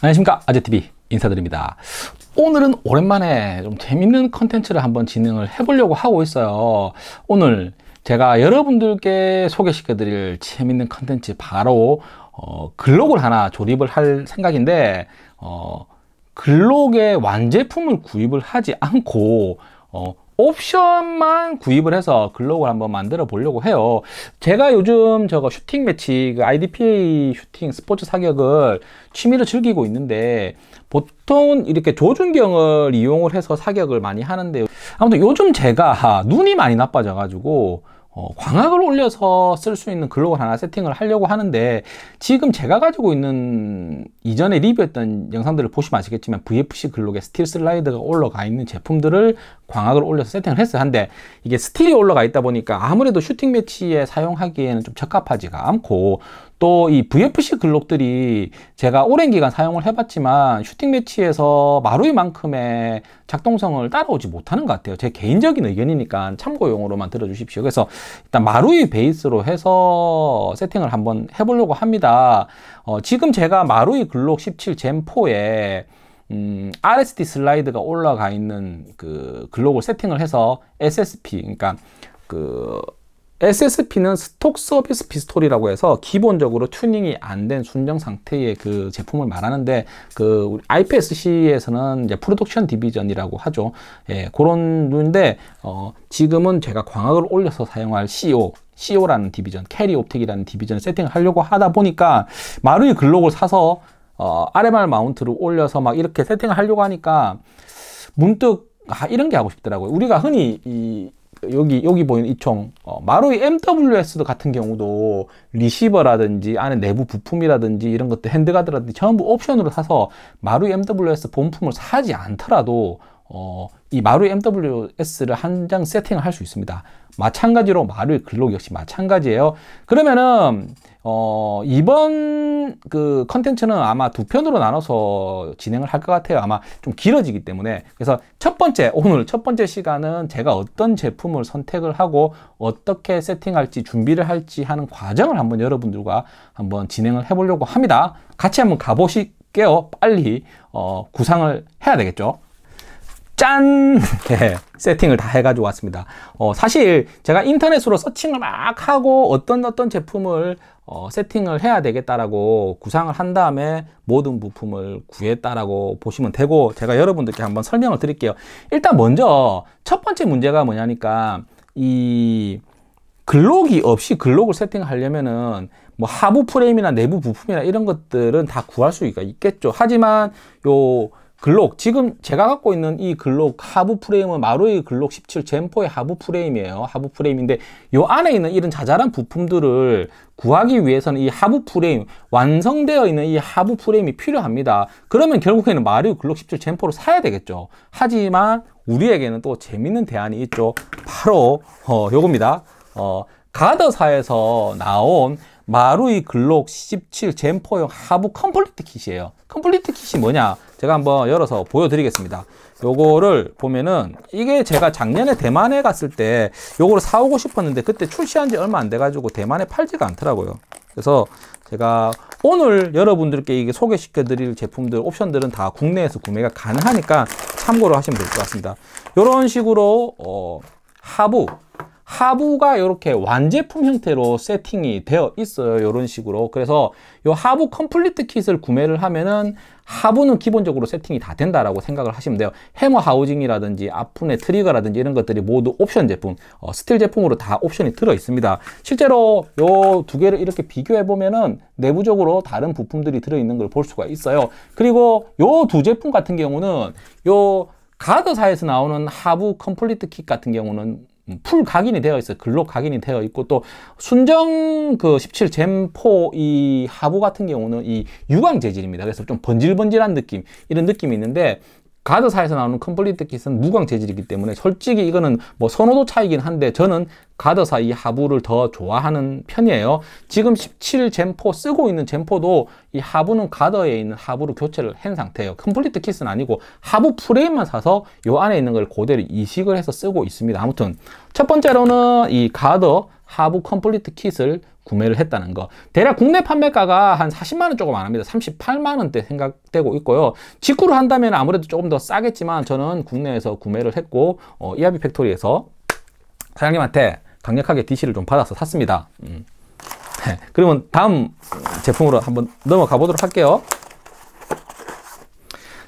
안녕하십니까 아재TV 인사드립니다 오늘은 오랜만에 좀 재밌는 컨텐츠를 한번 진행을 해보려고 하고 있어요 오늘 제가 여러분들께 소개시켜 드릴 재밌는 컨텐츠 바로 어, 글록을 하나 조립을 할 생각인데 어, 글록에 완제품을 구입을 하지 않고 어, 옵션만 구입을 해서 글로우 한번 만들어 보려고 해요 제가 요즘 저거 슈팅 매치 그 IDPA 슈팅 스포츠 사격을 취미로 즐기고 있는데 보통 이렇게 조준경을 이용을 해서 사격을 많이 하는데 아무튼 요즘 제가 눈이 많이 나빠져 가지고 어, 광학을 올려서 쓸 수 있는 글록을 하나 세팅을 하려고 하는데 지금 제가 가지고 있는 이전에 리뷰했던 영상들을 보시면 아시겠지만 VFC 글록에 스틸 슬라이드가 올라가 있는 제품들을 광학을 올려서 세팅을 했어요 한데 이게 스틸이 올라가 있다 보니까 아무래도 슈팅 매치에 사용하기에는 좀 적합하지가 않고 또 이 VFC 글록들이 제가 오랜 기간 사용을 해봤지만 슈팅 매치에서 마루이만큼의 작동성을 따라오지 못하는 것 같아요. 제 개인적인 의견이니까 참고용으로만 들어주십시오. 그래서 일단 마루이 베이스로 해서 세팅을 한번 해보려고 합니다. 어, 지금 제가 마루이 글록 17 젠4에 음, RST 슬라이드가 올라가 있는 그 글록을 세팅을 해서 SSP, 그러니까 그 SSP는 스톡 서비스 피스톨이라고 해서 기본적으로 튜닝이 안 된 순정 상태의 그 제품을 말하는데 그 IPSC에서는 이제 프로덕션 디비전이라고 하죠. 예, 그런 류인데 어, 지금은 제가 광학을 올려서 사용할 CO e CO라는 e 디비전, 캐리 옵틱이라는 디비전을 세팅을 하려고 하다 보니까 마루이 글록을 사서 어, RMR 마운트를 올려서 막 이렇게 세팅을 하려고 하니까 문득 아, 이런 게 하고 싶더라고요. 우리가 흔히 이 여기 여기 보이는 이총 어, 마루이 MWS도 같은 경우도 리시버라든지 안에 내부 부품이라든지 이런 것들 핸드가드라든지 전부 옵션으로 사서 마루이 MWS 본품을 사지 않더라도 어, 이 마루 MWS를 한 장 세팅을 할 수 있습니다. 마찬가지로 마루의 글록 역시 마찬가지예요. 그러면은 어, 이번 그 컨텐츠는 아마 두 편으로 나눠서 진행을 할 것 같아요. 아마 좀 길어지기 때문에. 그래서 첫 번째, 오늘 첫 번째 시간은 제가 어떤 제품을 선택을 하고 어떻게 세팅할지 준비를 할지 하는 과정을 한번 여러분들과 한번 진행을 해보려고 합니다. 같이 한번 가보실게요. 빨리 어, 구상을 해야 되겠죠. 짠! 네, 세팅을 다 해가지고 왔습니다. 어, 사실 제가 인터넷으로 서칭을 막 하고 어떤 어떤 제품을 어, 세팅을 해야 되겠다라고 구상을 한 다음에 모든 부품을 구했다라고 보시면 되고 제가 여러분들께 한번 설명을 드릴게요. 일단 먼저 첫 번째 문제가 뭐냐니까 이 글록이 없이 글록을 세팅하려면은 뭐 하부 프레임이나 내부 부품이나 이런 것들은 다 구할 수가 있겠죠. 하지만 요 글록 지금 제가 갖고 있는 이 글록 하부 프레임은 마루이 글록 17 젠포의 하부 프레임이에요 하부 프레임인데 요 안에 있는 이런 자잘한 부품들을 구하기 위해서는 이 하부 프레임 완성되어 있는 이 하부 프레임이 필요합니다 그러면 결국에는 마루이 글록 17 젠포를 사야 되겠죠 하지만 우리에게는 또 재밌는 대안이 있죠 바로 어 요겁니다 어 가더사에서 나온 마루이 글록 17 젠포용 하부 컴플리트 킷이에요. 컴플리트 킷이 뭐냐? 제가 한번 열어서 보여드리겠습니다. 요거를 보면은 이게 제가 작년에 대만에 갔을 때 요거를 사오고 싶었는데 그때 출시한 지 얼마 안 돼가지고 대만에 팔지가 않더라고요. 그래서 제가 오늘 여러분들께 이게 소개시켜 드릴 제품들 옵션들은 다 국내에서 구매가 가능하니까 참고로 하시면 될 것 같습니다. 이런 식으로 어, 하부 하부가 이렇게 완제품 형태로 세팅이 되어 있어요. 이런 식으로. 그래서 이 하부 컴플리트 킷을 구매를 하면은 하부는 기본적으로 세팅이 다 된다라고 생각을 하시면 돼요. 해머 하우징이라든지 아픈의 트리거라든지 이런 것들이 모두 옵션 제품, 어, 스틸 제품으로 다 옵션이 들어 있습니다. 실제로 이 두 개를 이렇게 비교해 보면은 내부적으로 다른 부품들이 들어 있는 걸 볼 수가 있어요. 그리고 이 두 제품 같은 경우는 요 가드사에서 나오는 하부 컴플리트 킷 같은 경우는 음, 풀 각인이 되어 있어요. 글로 각인이 되어 있고 또 순정 그17 젠4 이 하부 같은 경우는 이 유광 재질입니다. 그래서 좀 번질번질한 느낌 이런 느낌이 있는데 가드사에서 나오는 컴플리트 킷은 무광 재질이기 때문에 솔직히 이거는 뭐 선호도 차이긴 한데 저는 가더사 이 하부를 더 좋아하는 편이에요. 지금 17 젠포 쓰고 있는 젠포도 이 하부는 가더에 있는 하부로 교체를 한 상태예요. 컴플리트 키스는 아니고 하부 프레임만 사서 요 안에 있는 걸 그대로 이식을 해서 쓰고 있습니다. 아무튼 첫 번째로는 이 가더 하부 컴플리트 킷을 구매를 했다는 거 대략 국내 판매가가 한 40만원 조금 안 합니다 38만원대 생각되고 있고요 직구로 한다면 아무래도 조금 더 싸겠지만 저는 국내에서 구매를 했고 어, 이하비 팩토리에서 사장님한테 강력하게 DC를 좀 받아서 샀습니다. 음. 네. 그러면 다음 제품으로 한번 넘어가 보도록 할게요.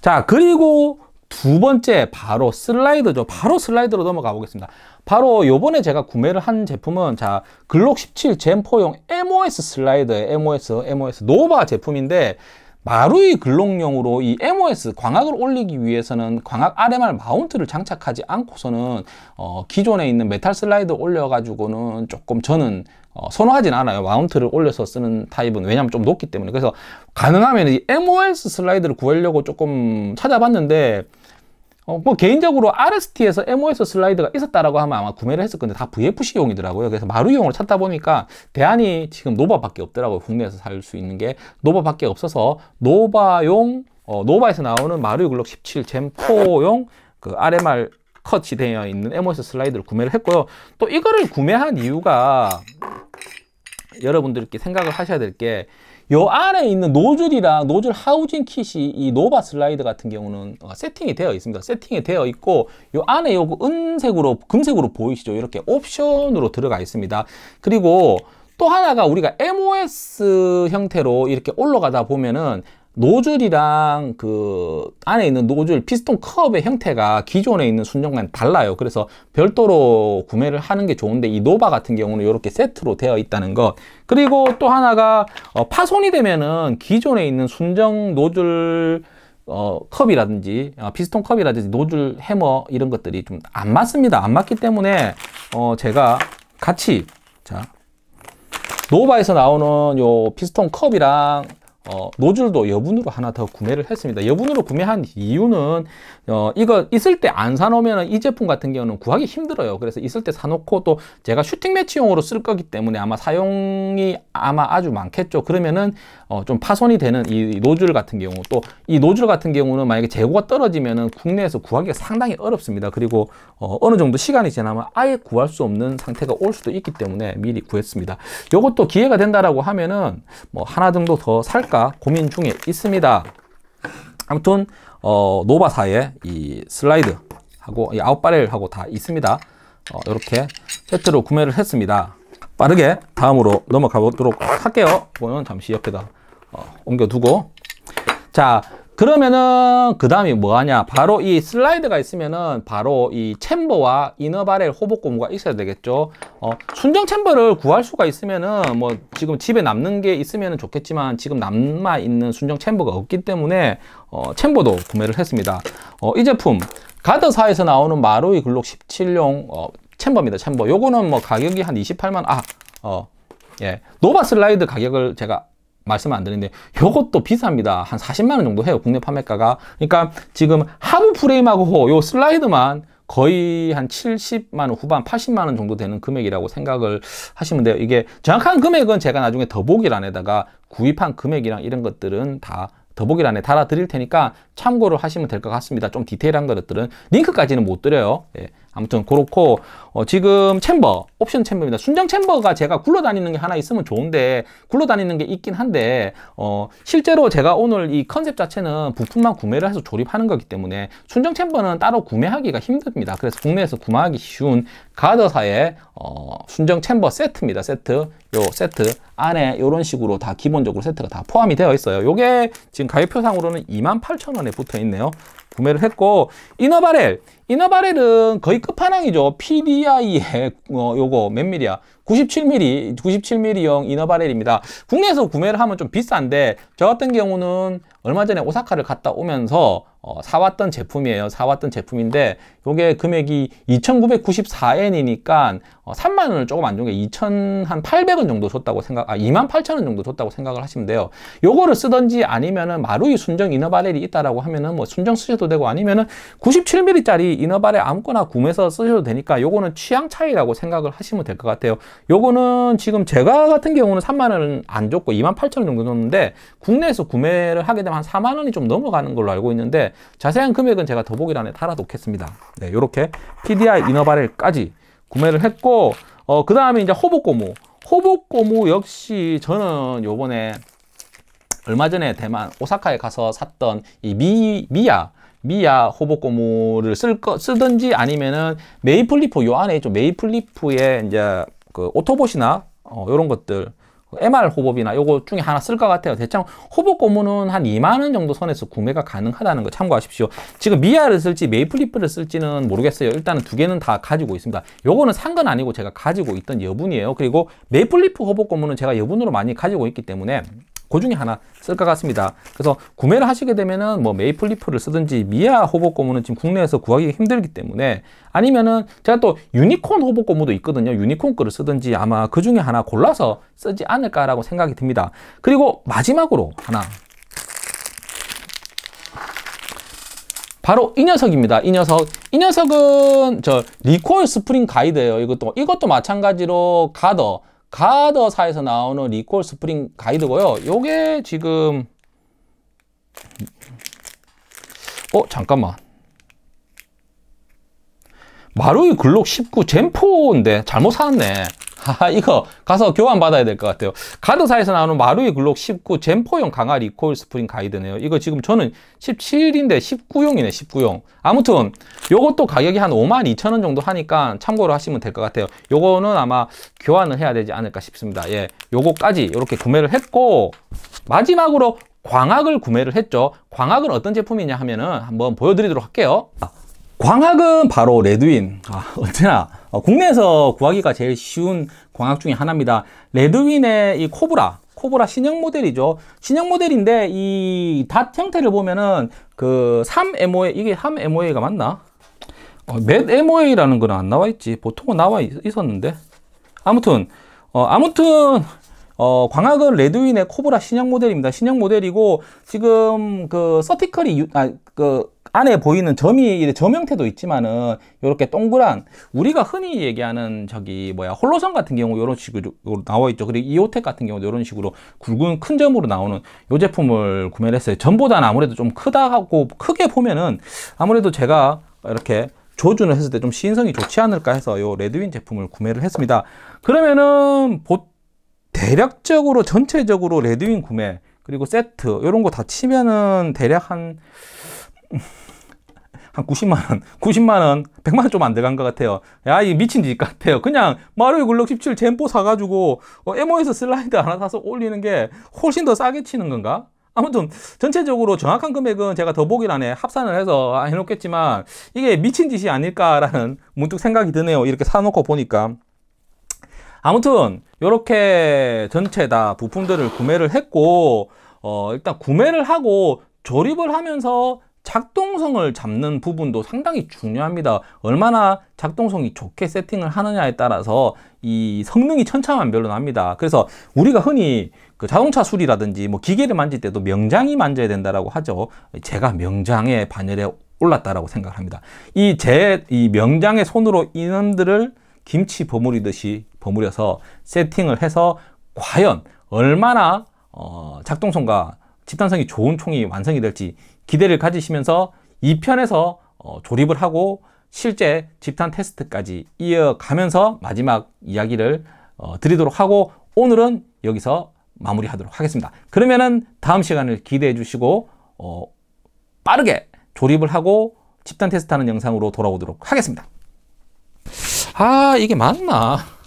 자, 그리고 두 번째 바로 슬라이드죠. 바로 슬라이드로 넘어가 보겠습니다. 바로 요번에 제가 구매를 한 제품은 자 글록 17 젠4용 MOS 슬라이드예 MOS, MOS 노바 제품인데 마루이 근록용으로이 MOS 광학을 올리기 위해서는 광학 RMR 마운트를 장착하지 않고서는 어, 기존에 있는 메탈 슬라이드 올려가지고는 조금 저는 어, 선호하진 않아요. 마운트를 올려서 쓰는 타입은 왜냐하면 좀 높기 때문에 그래서 가능하면 이 MOS 슬라이드를 구하려고 조금 찾아봤는데 어, 뭐 개인적으로 RST에서 MOS 슬라이드가 있었다라고 하면 아마 구매를 했을 건데 다 VFC용이더라고요. 그래서 마루용으로 찾다 보니까 대안이 지금 노바밖에 없더라고요. 국내에서 살 수 있는 게 노바밖에 없어서 노바용 어, 노바에서 나오는 마루 글록 17 젠4용 그 RMR 컷이 되어 있는 MOS 슬라이드를 구매를 했고요. 또 이거를 구매한 이유가 여러분들께 생각을 하셔야 될게 요 안에 있는 노즐이랑 노즐 하우징 킷이 이 노바 슬라이드 같은 경우는 어, 세팅이 되어 있습니다. 세팅이 되어 있고 요 안에 요거 은색으로 금색으로 보이시죠? 이렇게 옵션으로 들어가 있습니다. 그리고 또 하나가 우리가 MOS 형태로 이렇게 올라가다 보면은 노즐이랑 그 안에 있는 노즐 피스톤 컵의 형태가 기존에 있는 순정과는 달라요 그래서 별도로 구매를 하는 게 좋은데 이 노바 같은 경우는 이렇게 세트로 되어 있다는 것 그리고 또 하나가 어, 파손이 되면은 기존에 있는 순정 노즐 어, 컵이라든지 어, 피스톤 컵이라든지 노즐 해머 이런 것들이 좀 안 맞습니다 안 맞기 때문에 어, 제가 같이 자 노바에서 나오는 요 피스톤 컵이랑 어, 노즐도 여분으로 하나 더 구매를 했습니다. 여분으로 구매한 이유는 어, 이거 있을 때 안 사놓으면 이 제품 같은 경우는 구하기 힘들어요. 그래서 있을 때 사놓고 또 제가 슈팅 매치용으로 쓸 거기 때문에 아마 사용이 아마 아주 많겠죠. 그러면은 어, 좀 파손이 되는 이 노즐 같은 경우 또 이 노즐 같은 경우는 만약에 재고가 떨어지면은 국내에서 구하기가 상당히 어렵습니다. 그리고 어, 느 정도 시간이 지나면 아예 구할 수 없는 상태가 올 수도 있기 때문에 미리 구했습니다. 이것도 기회가 된다라고 하면은 뭐 하나 정도 더 살까 할까 고민 중에 있습니다. 아무튼 어, 노바사의 이 슬라이드하고 이 아웃바렐하고 다 있습니다. 어, 이렇게 세트로 구매를 했습니다. 빠르게 다음으로 넘어가 보도록 할게요. 이거 잠시 옆에다 어, 옮겨두고 자 그러면은 그 다음이 뭐하냐 바로 이 슬라이드가 있으면은 바로 이 챔버와 이너바렐 호복고무가 있어야 되겠죠 어, 순정 챔버를 구할 수가 있으면은 뭐 지금 집에 남는 게 있으면은 좋겠지만 지금 남아있는 순정 챔버가 없기 때문에 어, 챔버도 구매를 했습니다 어, 이 제품 가드사에서 나오는 마루이 글록 17용 어, 챔버입니다 챔버 요거는 뭐 가격이 한 28만 아 어, 예, 노바 슬라이드 가격을 제가 말씀 안 드리는데 요것도 비쌉니다. 한 40만 원 정도 해요. 국내 판매가가. 그러니까 지금 하부 프레임하고 요 슬라이드만 거의 한 70만 원 후반, 80만 원 정도 되는 금액이라고 생각을 하시면 돼요. 이게 정확한 금액은 제가 나중에 더보기란에다가 구입한 금액이랑 이런 것들은 다 더보기란에 달아드릴 테니까 참고를 하시면 될 것 같습니다. 좀 디테일한 것들은 링크까지는 못 드려요. 예, 아무튼 그렇고 어, 지금 챔버, 옵션 챔버입니다. 순정 챔버가 제가 굴러다니는 게 하나 있으면 좋은데 굴러다니는 게 있긴 한데 어, 실제로 제가 오늘 이 컨셉 자체는 부품만 구매를 해서 조립하는 거기 때문에 순정 챔버는 따로 구매하기가 힘듭니다. 그래서 국내에서 구매하기 쉬운 가더사의 어, 순정 챔버 세트입니다. 세트, 요 세트 안에 이런 식으로 다 기본적으로 세트가 다 포함이 되어 있어요. 이게 지금 가격표상으로는 28,000원에 붙어 있네요. 구매를 했고 이너바렐 이너바렐은 거의 끝판왕이죠 PDI의 어, 요거 몇미리야 97mm 97mm형 이너바렐입니다 국내에서 구매를 하면 좀 비싼데 저 같은 경우는 얼마 전에 오사카를 갔다 오면서 어, 사왔던 제품이에요 사왔던 제품인데 요게 금액이 2994엔이니까 어, 3만 원을 조금 안 좋은 게 2800원 정도 줬다고 생각 아 28,000원 정도 줬다고 생각을 하시면 돼요 요거를 쓰던지 아니면은 마루이 순정 이너바렐이 있다라고 하면은 뭐 순정 쓰셔도 되고 아니면은 97mm짜리 이너바에 아무거나 구매해서 쓰셔도 되니까 요거는 취향 차이라고 생각을 하시면 될 것 같아요. 요거는 지금 제가 같은 경우는 3만원 은안 줬고 2만 8천원 정도 줬는데 국내에서 구매를 하게 되면 한 4만원이 좀 넘어가는 걸로 알고 있는데 자세한 금액은 제가 더보기란에 달아놓겠습니다. 네, 요렇게 PDI 이너바렐까지 구매를 했고 어, 그 다음에 이제 호복고무 호복고무 역시 저는 요번에 얼마 전에 대만 오사카에 가서 샀던 이 미, 미야 미야 호복고무를 쓸 거, 쓰든지 아니면은 메이플리프 요 안에 좀 메이플리프의 이제 그 오토봇이나 어, 요런 것들 MR 호법이나 요거 중에 하나 쓸 것 같아요. 대충 호복 고무는 한 2만원 정도 선에서 구매가 가능하다는 거 참고하십시오. 지금 미아를 쓸지 메이플리프를 쓸지는 모르겠어요. 일단은 두 개는 다 가지고 있습니다. 요거는 산 건 아니고 제가 가지고 있던 여분이에요. 그리고 메이플리프 호복 고무는 제가 여분으로 많이 가지고 있기 때문에 그 중에 하나 쓸 것 같습니다. 그래서 구매를 하시게 되면은 뭐 메이플리프를 쓰든지 미아 호복 고무는 지금 국내에서 구하기 힘들기 때문에 아니면은 제가 또 유니콘 호복 고무도 있거든요. 유니콘 거를 쓰든지 아마 그 중에 하나 골라서 쓰지 않을까라고 생각이 듭니다. 그리고 마지막으로 하나 바로 이 녀석입니다. 이 녀석. 이 녀석은 저 리코일 스프링 가이드예요. 이것도 이것도 마찬가지로 가더 가더사에서 나오는 리콜 스프링 가이드고요. 요게 지금 어 잠깐만 마루이 글록 19 젠포인데 잘못 사네 아, 이거 가서 교환받아야 될 것 같아요. 가드사에서 나오는 마루이 글록 19 젠포용 강화 리코일 스프링 가이드네요. 이거 지금 저는 17인데 19용이네, 19용. 아무튼 요것도 가격이 한 52,000원 정도 하니까 참고로 하시면 될 것 같아요. 요거는 아마 교환을 해야 되지 않을까 싶습니다. 예, 요거까지 이렇게 구매를 했고 마지막으로 광학을 구매를 했죠. 광학은 어떤 제품이냐 하면은 한번 보여드리도록 할게요. 아, 광학은 바로 레드윈. 아, 언제나 어, 국내에서 구하기가 제일 쉬운 광학 중에 하나입니다. 레드윈의 이 코브라, 코브라 신형 모델이죠. 신형 모델인데 이 닷 형태를 보면은 그 3MOA, 이게 3MOA가 맞나? 어, 맷 MOA라는 건 안 나와 있지. 보통은 나와 있, 었는데 아무튼, 어, 아무튼, 어, 광학은 레드윈의 코브라 신형 모델입니다. 신형 모델이고, 지금 그 서티컬이, 아, 그, 안에 보이는 점이 점 형태도 있지만은 이렇게 동그란 우리가 흔히 얘기하는 저기 뭐야 홀로선 같은 경우 이런 식으로 나와 있죠 그리고 이오텍 같은 경우도 이런 식으로 굵은 큰 점으로 나오는 이 제품을 구매를 했어요 전보다는 아무래도 좀 크다 하고 크게 보면은 아무래도 제가 이렇게 조준을 했을 때 좀 시인성이 좋지 않을까 해서 요 레드윈 제품을 구매를 했습니다 그러면은 보 대략적으로 전체적으로 레드윈 구매 그리고 세트 요런거 다 치면은 대략 한 한 90만원, 90만원, 100만원 좀 안 들어간 것 같아요. 야, 이 미친 짓 같아요. 그냥 마루의 굴럭 17 젠포 사가지고 어, MO에서 슬라이드 하나 사서 올리는 게 훨씬 더 싸게 치는 건가? 아무튼 전체적으로 정확한 금액은 제가 더보기란에 합산을 해서 아, 해놓겠지만 이게 미친 짓이 아닐까라는 문득 생각이 드네요. 이렇게 사놓고 보니까. 아무튼 이렇게 전체 다 부품들을 구매를 했고 어, 일단 구매를 하고 조립을 하면서 작동성을 잡는 부분도 상당히 중요합니다. 얼마나 작동성이 좋게 세팅을 하느냐에 따라서 이 성능이 천차만별로납니다. 그래서 우리가 흔히 그 자동차 수리라든지 뭐 기계를 만질 때도 명장이 만져야 된다라고 하죠. 제가 명장의 반열에 올랐다라고 생각 합니다. 이 제이 이 명장의 손으로 이놈들을 김치 버무리듯이 버무려서 세팅을 해서 과연 얼마나 어, 작동성과 집단성이 좋은 총이 완성이 될지 기대를 가지시면서 2편에서 어, 조립을 하고 실제 집탄 테스트까지 이어가면서 마지막 이야기를 어, 드리도록 하고 오늘은 여기서 마무리하도록 하겠습니다. 그러면은 다음 시간을 기대해 주시고 어, 빠르게 조립을 하고 집단 테스트하는 영상으로 돌아오도록 하겠습니다. 아 이게 맞나?